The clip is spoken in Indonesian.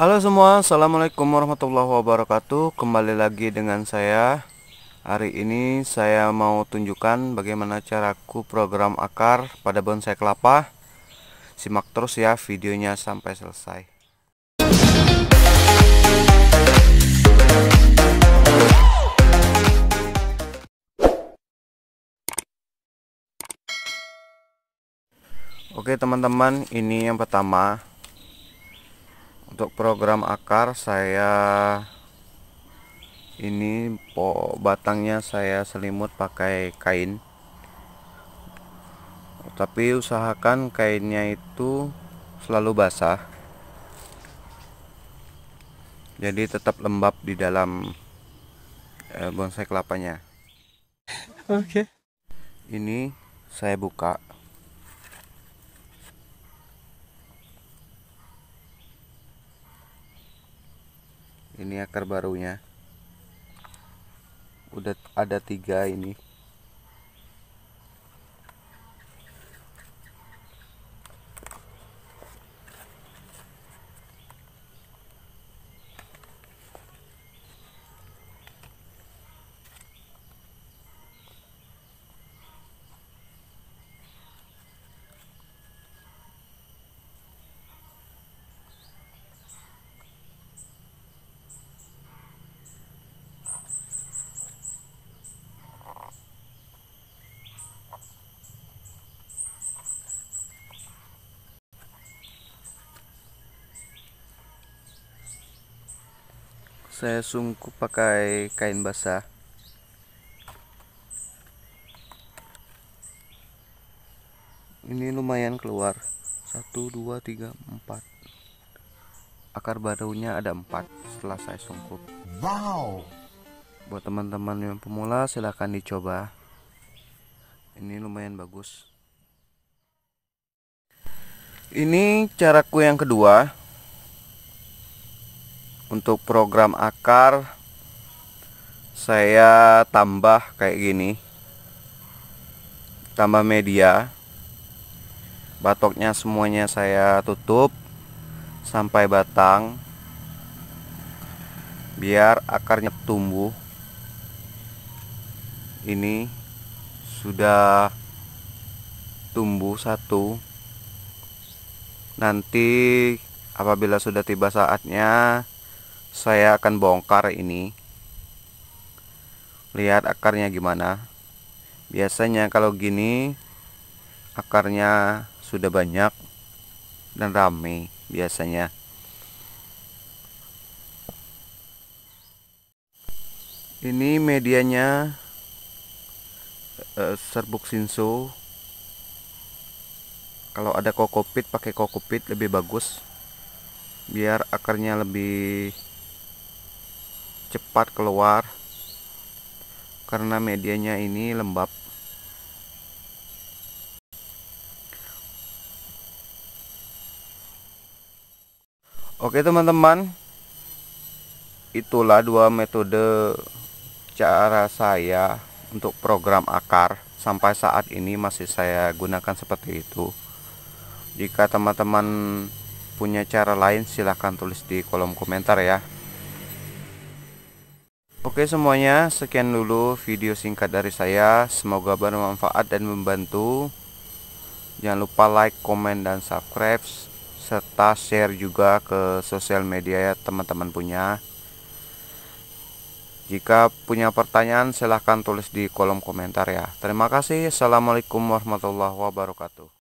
Halo semua, Assalamualaikum warahmatullahi wabarakatuh Kembali lagi dengan saya Hari ini saya mau tunjukkan bagaimana caraku program akar pada bonsai kelapa Simak terus ya videonya sampai selesai Oke teman-teman, ini yang pertama untuk program akar saya ini po batangnya saya selimut pakai kain tapi usahakan kainnya itu selalu basah jadi tetap lembab di dalam eh, bonsai kelapanya oke okay. ini saya buka akar barunya udah ada tiga ini saya sungkup pakai kain basah ini lumayan keluar Satu, dua, tiga, empat. akar barunya ada empat setelah saya sungkup wow buat teman-teman yang pemula silahkan dicoba ini lumayan bagus ini caraku yang kedua untuk program akar saya tambah kayak gini tambah media batoknya semuanya saya tutup sampai batang biar akarnya tumbuh ini sudah tumbuh satu nanti apabila sudah tiba saatnya saya akan bongkar ini lihat akarnya gimana biasanya kalau gini akarnya sudah banyak dan rame biasanya ini medianya eh, serbuk sinso kalau ada kokopit pakai kokopit lebih bagus biar akarnya lebih cepat keluar karena medianya ini lembab Oke teman-teman Itulah dua metode cara saya untuk program akar Sampai saat ini masih saya gunakan seperti itu Jika teman-teman punya cara lain silahkan tulis di kolom komentar ya Oke semuanya, sekian dulu video singkat dari saya. Semoga bermanfaat dan membantu. Jangan lupa like, komen, dan subscribe serta share juga ke sosial media ya teman-teman punya. Jika punya pertanyaan silahkan tulis di kolom komentar ya. Terima kasih. Assalamualaikum warahmatullahi wabarakatuh.